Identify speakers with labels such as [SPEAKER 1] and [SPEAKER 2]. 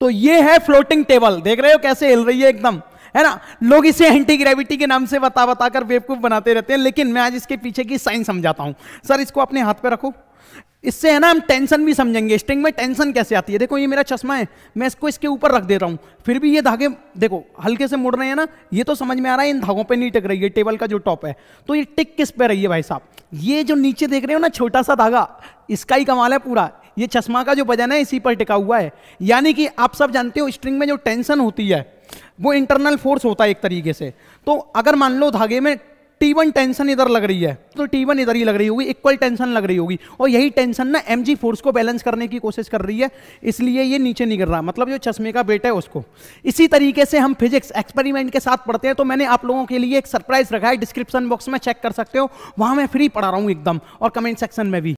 [SPEAKER 1] तो ये है फ्लोटिंग टेबल देख रहे हो कैसे हिल रही है एकदम है ना लोग इसे एंटी ग्रेविटी के नाम से बता बताकर वेवकूफ बनाते रहते हैं लेकिन मैं आज इसके पीछे की साइंस समझाता हूं सर इसको अपने हाथ पे रखो इससे है ना हम टेंशन भी समझेंगे स्ट्रिंग में टेंशन कैसे आती है देखो ये मेरा चश्मा है मैं इसको इसके ऊपर रख दे रहा हूं फिर भी ये धागे देखो हल्के से मुड़ रहे हैं ना ये तो समझ में आ रहा है इन धागों पे नहीं टिक रही है टेबल का जो टॉप है तो ये टिक किस पे रही है भाई साहब ये जो नीचे देख रहे हो ना छोटा सा धागा इसका ही कमाल है पूरा ये चश्मा का जो वजन है इसी पर टिका हुआ है यानी कि आप सब जानते हो स्ट्रिंग में जो टेंशन होती है वो इंटरनल फोर्स होता है एक तरीके से तो अगर मान लो धागे में T1 टेंशन इधर लग रही है तो T1 इधर ही लग रही होगी इक्वल टेंशन लग रही होगी और यही टेंशन ना एम फोर्स को बैलेंस करने की कोशिश कर रही है इसलिए ये नीचे नहीं गिर रहा मतलब जो चश्मे का बेट है उसको इसी तरीके से हम फिजिक्स एक्सपेरिमेंट के साथ पढ़ते हैं तो मैंने आप लोगों के लिए एक सरप्राइज रखा है डिस्क्रिप्शन बॉक्स में चेक कर सकते हो वहां मैं फ्री पढ़ा रहा हूँ एकदम और कमेंट सेक्शन में भी